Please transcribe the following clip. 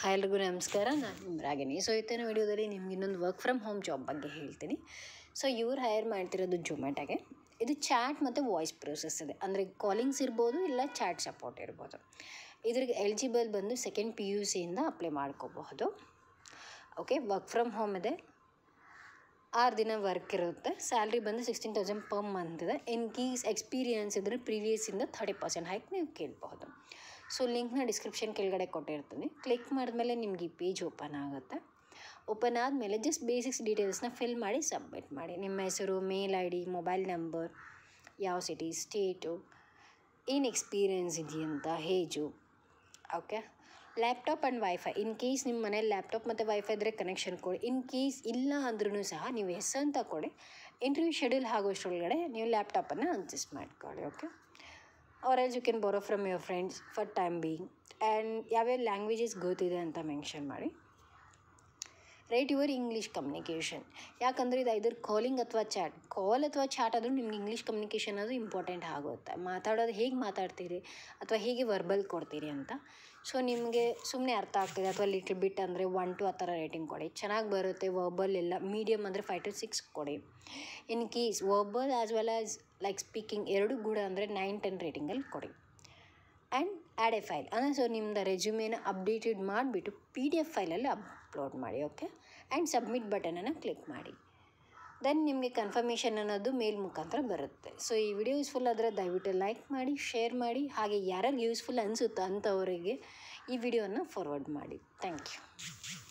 hi ಎಲ್ರಿಗೂ ನಮಸ್ಕಾರ ನಾನು ರಾಗಿನಿ ಸೊ ಇತ್ತೇನೋ ವಿಡಿಯೋದಲ್ಲಿ ನಿಮ್ಗೆ ಇನ್ನೊಂದು ವರ್ಕ್ ಫ್ರಮ್ ಹೋಮ್ ಜಾಬ್ ಬಗ್ಗೆ ಹೇಳ್ತೀನಿ ಸೊ ಇವ್ರು ಹೈರ್ ಮಾಡ್ತಿರೋದು ಜೊಮ್ಯಾಟೊಗೆ ಇದು ಚಾಟ್ ಮತ್ತು ವಾಯ್ಸ್ ಪ್ರೋಸೆಸ್ ಇದೆ ಅಂದರೆ ಕಾಲಿಂಗ್ಸ್ ಇರ್ಬೋದು ಇಲ್ಲ ಚಾಟ್ ಸಪೋರ್ಟ್ ಇರ್ಬೋದು ಇದ್ರಿಗೆ ಎಲಿಜಿಬಲ್ ಬಂದು ಸೆಕೆಂಡ್ ಪಿ ಯು ಸಿಯಿಂದ ಅಪ್ಲೈ ಮಾಡ್ಕೋಬಹುದು ಓಕೆ ವರ್ಕ್ ಫ್ರಮ್ ಹೋಮ್ ಇದೆ ಆರು ದಿನ ವರ್ಕ್ ಇರುತ್ತೆ ಸ್ಯಾಲ್ರಿ ಬಂದು ಸಿಕ್ಸ್ಟೀನ್ ತೌಸಂಡ್ ಪರ್ ಮಂತ್ ಇದೆ ಇನ್ ಕೀಸ್ ಎಕ್ಸ್ಪೀರಿಯನ್ಸ್ ಇದ್ದರೆ ಪ್ರೀವಿಯಸ್ಸಿಂದ ಥರ್ಟಿ ಪರ್ಸೆಂಟ್ ಹೈಕ್ ನೀವು ಕೇಳ್ಬೋದು ಸೊ ಲಿಂಕ್ನ ಡಿಸ್ಕ್ರಿಪ್ಷನ್ ಕೆಳಗಡೆ ಕೊಟ್ಟಿರ್ತೀನಿ ಕ್ಲಿಕ್ ಮಾಡಿದ್ಮೇಲೆ ನಿಮ್ಗೆ ಈ ಪೇಜ್ ಓಪನ್ ಆಗುತ್ತೆ ಓಪನ್ ಆದಮೇಲೆ ಜಸ್ಟ್ ಬೇಸಿಕ್ಸ್ ಡೀಟೇಲ್ಸ್ನ ಫಿಲ್ ಮಾಡಿ ಸಬ್ಮಿಟ್ ಮಾಡಿ ನಿಮ್ಮ ಹೆಸರು mail I D mobile number ಯಾವ ಸಿಟಿ ಸ್ಟೇಟು ಏನು ಎಕ್ಸ್ಪೀರಿಯನ್ಸ್ ಇದೆಯಂತ ಹೇಜು okay laptop and wifi in case ನಿಮ್ಮ ಮನೇಲಿ ಲ್ಯಾಪ್ಟಾಪ್ ಮತ್ತು ವೈಫೈ ಇದ್ದರೆ ಕನೆಕ್ಷನ್ ಕೊಡಿ ಇನ್ ಕೇಸ್ ಇಲ್ಲ ಅಂದ್ರೂ ಸಹ ನೀವು ಎಸ್ ಅಂತ ಕೊಡಿ ಇಂಟರ್ವ್ಯೂ ಶೆಡ್ಯೂಲ್ ಆಗೋ ಆಗೋಷ್ಟರೊಳಗಡೆ ನೀವು ಲ್ಯಾಪ್ಟಾಪನ್ನು ಅಡ್ಜಸ್ಟ್ ಮಾಡ್ಕೊಳ್ಳಿ okay or else you can borrow from your friends for time being and ಯಾವ್ಯಾವ ಲ್ಯಾಂಗ್ವೇಜಸ್ ಗೊತ್ತಿದೆ ಅಂತ ಮೆನ್ಷನ್ ಮಾಡಿ ರೈಟ್ ಯುವರ್ ಇಂಗ್ಲೀಷ್ ಕಮ್ಯುನಿಕೇಷನ್ ಯಾಕಂದರೆ ಇದು ಐದರ್ ಕಾಲಿಂಗ್ ಅಥವಾ ಚಾಟ್ ಕಾಲ್ ಅಥವಾ ಚಾಟ್ ಆದರೂ ನಿಮ್ಗೆ ಇಂಗ್ಲೀಷ್ ಕಮ್ಯುನಿಕೇಷನ್ ಅದು ಇಂಪಾರ್ಟೆಂಟ್ ಆಗುತ್ತೆ ಮಾತಾಡೋದು ಹೇಗೆ ಮಾತಾಡ್ತೀರಿ ಅಥವಾ ಹೇಗೆ ವರ್ಬಲ್ ಕೊಡ್ತೀರಿ ಅಂತ ಸೊ ನಿಮಗೆ ಸುಮ್ಮನೆ ಅರ್ಥ ಆಗ್ತಿದೆ ಅಥವಾ ಲಿಟ್ಲ್ ಬಿಟ್ ಅಂದರೆ ಒನ್ ಟು ಆ ಥರ ರೇಟಿಂಗ್ ಕೊಡಿ ಚೆನ್ನಾಗಿ ಬರುತ್ತೆ ವರ್ಬಲ್ ಎಲ್ಲ ಮೀಡಿಯಮ್ ಅಂದರೆ ಫೈವ್ ಟು ಸಿಕ್ಸ್ ಕೊಡಿ in case verbal as well as like speaking ಎರಡು ಕೂಡ ಅಂದರೆ ನೈನ್ ಟೆನ್ ರೇಟಿಂಗಲ್ಲಿ ಕೊಡಿ ಆ್ಯಂಡ್ ಆ್ಯಡ್ ಎ ಫೈಲ್ ಅಂದರೆ ಸೊ ನಿಮ್ಮದು ರೆಸ್ಯೂಮೇನ ಅಪ್ಡೇಟೆಡ್ ಮಾಡಿಬಿಟ್ಟು ಪಿ ಡಿ ಎಫ್ ಫೈಲಲ್ಲಿ ಅಪ್ಲೋಡ್ ಮಾಡಿ ಓಕೆ ಆ್ಯಂಡ್ ಸಬ್ಮಿಟ್ ಬಟನನ್ನು ಕ್ಲಿಕ್ ಮಾಡಿ ದೆನ್ ನಿಮಗೆ ಕನ್ಫರ್ಮೇಷನ್ ಅನ್ನೋದು ಮೇಲ್ ಮುಖಾಂತರ ಬರುತ್ತೆ ಸೊ ಈ ವಿಡಿಯೋ ಯೂಸ್ಫುಲ್ ಆದರೆ ದಯವಿಟ್ಟು ಲೈಕ್ ಮಾಡಿ ಶೇರ್ ಮಾಡಿ ಹಾಗೆ ಯಾರಿಗೆ ಯೂಸ್ಫುಲ್ ಅನಿಸುತ್ತೋ ಅಂಥವರಿಗೆ ಈ ವಿಡಿಯೋನ ಫಾರ್ವರ್ಡ್ ಮಾಡಿ ಥ್ಯಾಂಕ್ ಯು